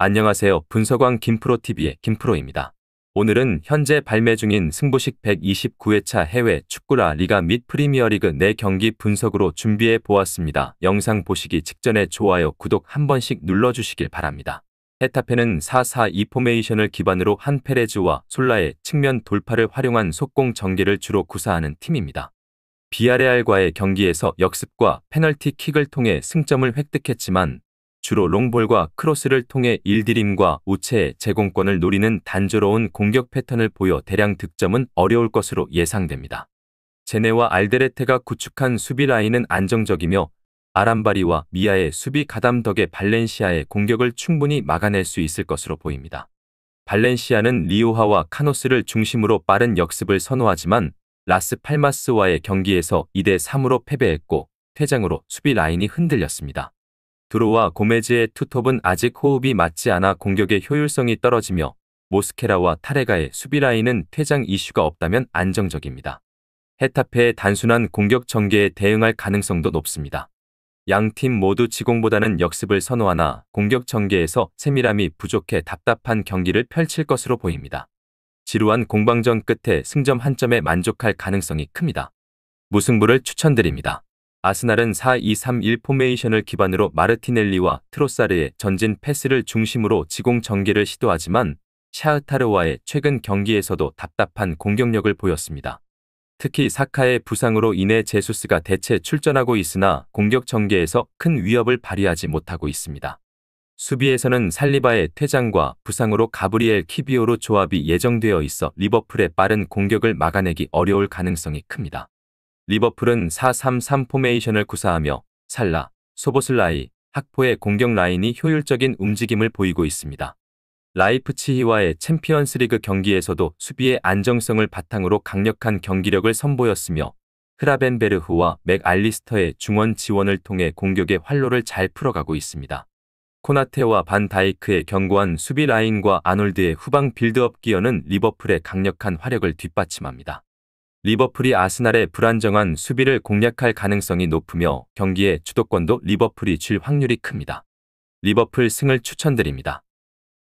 안녕하세요. 분석왕 김프로TV의 김프로입니다. 오늘은 현재 발매 중인 승부식 129회차 해외 축구라 리가 및 프리미어리그 4경기 분석으로 준비해 보았습니다. 영상 보시기 직전에 좋아요, 구독 한 번씩 눌러주시길 바랍니다. 헤타페는 4-4-2 포메이션을 기반으로 한 페레즈와 솔라의 측면 돌파를 활용한 속공 전개를 주로 구사하는 팀입니다. 비아레알과의 경기에서 역습과 페널티 킥을 통해 승점을 획득했지만 주로 롱볼과 크로스를 통해 일드림과 우체의 제공권을 노리는 단조로운 공격 패턴을 보여 대량 득점은 어려울 것으로 예상됩니다. 제네와 알데레테가 구축한 수비 라인은 안정적이며 아람바리와 미아의 수비 가담 덕에 발렌시아의 공격을 충분히 막아낼 수 있을 것으로 보입니다. 발렌시아는 리오하와 카노스를 중심으로 빠른 역습을 선호하지만 라스 팔마스와의 경기에서 2대 3으로 패배했고 퇴장으로 수비 라인이 흔들렸습니다. 드로와 고메즈의 투톱은 아직 호흡이 맞지 않아 공격의 효율성이 떨어지며 모스케라와 타레가의 수비 라인은 퇴장 이슈가 없다면 안정적입니다. 헤타페의 단순한 공격 전개에 대응할 가능성도 높습니다. 양 팀 모두 지공보다는 역습을 선호하나 공격 전개에서 세밀함이 부족해 답답한 경기를 펼칠 것으로 보입니다. 지루한 공방전 끝에 승점 한 점에 만족할 가능성이 큽니다. 무승부를 추천드립니다. 아스날은 4-2-3-1 포메이션을 기반으로 마르티넬리와 트로사르의 전진 패스를 중심으로 지공 전개를 시도하지만 샤흐타르와의 최근 경기에서도 답답한 공격력을 보였습니다. 특히 사카의 부상으로 인해 제수스가 대체 출전하고 있으나 공격 전개에서 큰 위협을 발휘하지 못하고 있습니다. 수비에서는 살리바의 퇴장과 부상으로 가브리엘 키비오로 조합이 예정되어 있어 리버풀의 빠른 공격을 막아내기 어려울 가능성이 큽니다. 리버풀은 4-3-3 포메이션을 구사하며 살라, 소보슬라이, 학포의 공격 라인이 효율적인 움직임을 보이고 있습니다. 라이프치히와의 챔피언스리그 경기에서도 수비의 안정성을 바탕으로 강력한 경기력을 선보였으며 크라벤베르후와 맥알리스터의 중원 지원을 통해 공격의 활로를 잘 풀어가고 있습니다. 코나테와 반 다이크의 견고한 수비 라인과 아놀드의 후방 빌드업 기여는 리버풀의 강력한 화력을 뒷받침합니다. 리버풀이 아스날의 불안정한 수비를 공략할 가능성이 높으며 경기의 주도권도 리버풀이 쥘 확률이 큽니다. 리버풀 승을 추천드립니다.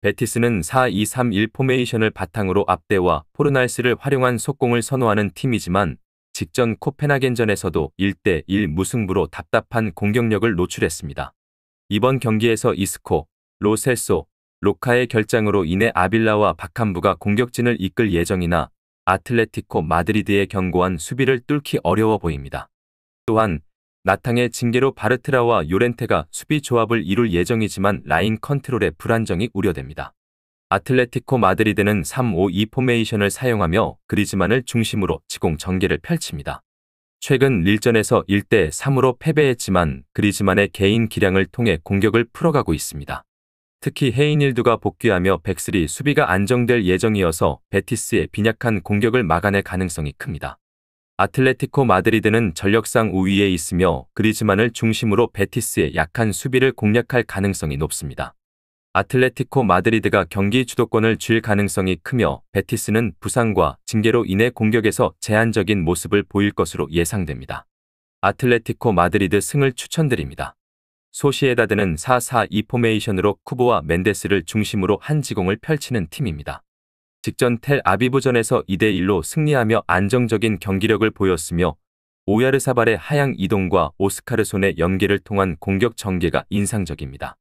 베티스는 4-2-3-1 포메이션을 바탕으로 압대와 포르날스를 활용한 속공을 선호하는 팀이지만 직전 코펜하겐전에서도 1대1 무승부로 답답한 공격력을 노출했습니다. 이번 경기에서 이스코, 로세소, 로카의 결장으로 인해 아빌라와 박한부가 공격진을 이끌 예정이나 아틀레티코 마드리드의 견고한 수비를 뚫기 어려워 보입니다. 또한 나탕의 징계로 바르트라와 요렌테가 수비 조합을 이룰 예정이지만 라인 컨트롤의 불안정이 우려됩니다. 아틀레티코 마드리드는 3-5-2 포메이션을 사용하며 그리즈만을 중심으로 지공 전개를 펼칩니다. 최근 릴전에서 1대 3으로 패배했지만 그리즈만의 개인 기량을 통해 공격을 풀어가고 있습니다. 특히 헤이닐드가 복귀하며 백슬이 수비가 안정될 예정이어서 베티스의 빈약한 공격을 막아낼 가능성이 큽니다. 아틀레티코 마드리드는 전력상 우위에 있으며 그리즈만을 중심으로 베티스의 약한 수비를 공략할 가능성이 높습니다. 아틀레티코 마드리드가 경기 주도권을 쥘 가능성이 크며 베티스는 부상과 징계로 인해 공격에서 제한적인 모습을 보일 것으로 예상됩니다. 아틀레티코 마드리드 승을 추천드립니다. 소시에다드는 4-4-2 포메이션으로 쿠보와 멘데스를 중심으로 한 지공을 펼치는 팀입니다. 직전 텔 아비브전에서 2대1로 승리하며 안정적인 경기력을 보였으며 오야르사발의 하향 이동과 오스카르손의 연계를 통한 공격 전개가 인상적입니다.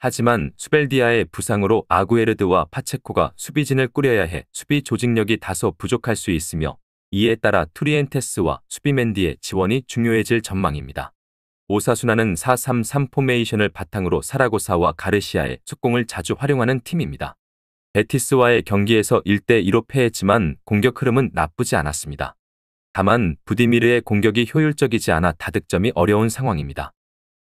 하지만 수벨디아의 부상으로 아구에르드와 파체코가 수비진을 꾸려야 해 수비 조직력이 다소 부족할 수 있으며 이에 따라 투리엔테스와 수비맨디의 지원이 중요해질 전망입니다. 오사수나는 4-3-3 포메이션을 바탕으로 사라고사와 가르시아의 축공을 자주 활용하는 팀입니다. 베티스와의 경기에서 1대2로 패했지만 공격 흐름은 나쁘지 않았습니다. 다만 부디미르의 공격이 효율적이지 않아 다득점이 어려운 상황입니다.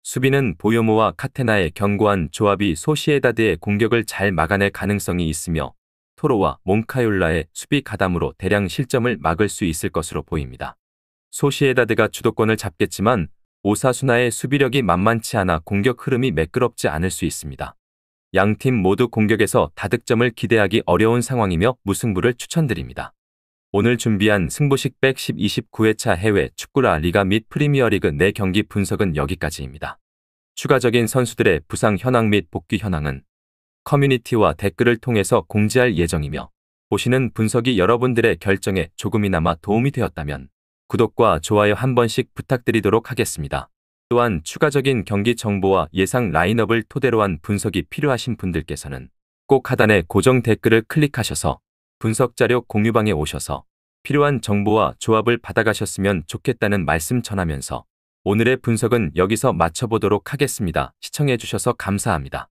수비는 보요모와 카테나의 견고한 조합이 소시에다드의 공격을 잘 막아낼 가능성이 있으며 토로와 몽카율라의 수비 가담으로 대량 실점을 막을 수 있을 것으로 보입니다. 소시에다드가 주도권을 잡겠지만 오사수나의 수비력이 만만치 않아 공격 흐름이 매끄럽지 않을 수 있습니다. 양팀 모두 공격에서 다득점을 기대하기 어려운 상황이며 무승부를 추천드립니다. 오늘 준비한 승부식 110 29회차 해외 축구라 리가 및 프리미어리그 내경기 네 분석은 여기까지입니다. 추가적인 선수들의 부상 현황 및 복귀 현황은 커뮤니티와 댓글을 통해서 공지할 예정이며 보시는 분석이 여러분들의 결정에 조금이나마 도움이 되었다면 구독과 좋아요 한 번씩 부탁드리도록 하겠습니다. 또한 추가적인 경기 정보와 예상 라인업을 토대로 한 분석이 필요하신 분들께서는 꼭 하단의 고정 댓글을 클릭하셔서 분석 자료 공유방에 오셔서 필요한 정보와 조합을 받아가셨으면 좋겠다는 말씀 전하면서 오늘의 분석은 여기서 마쳐보도록 하겠습니다. 시청해주셔서 감사합니다.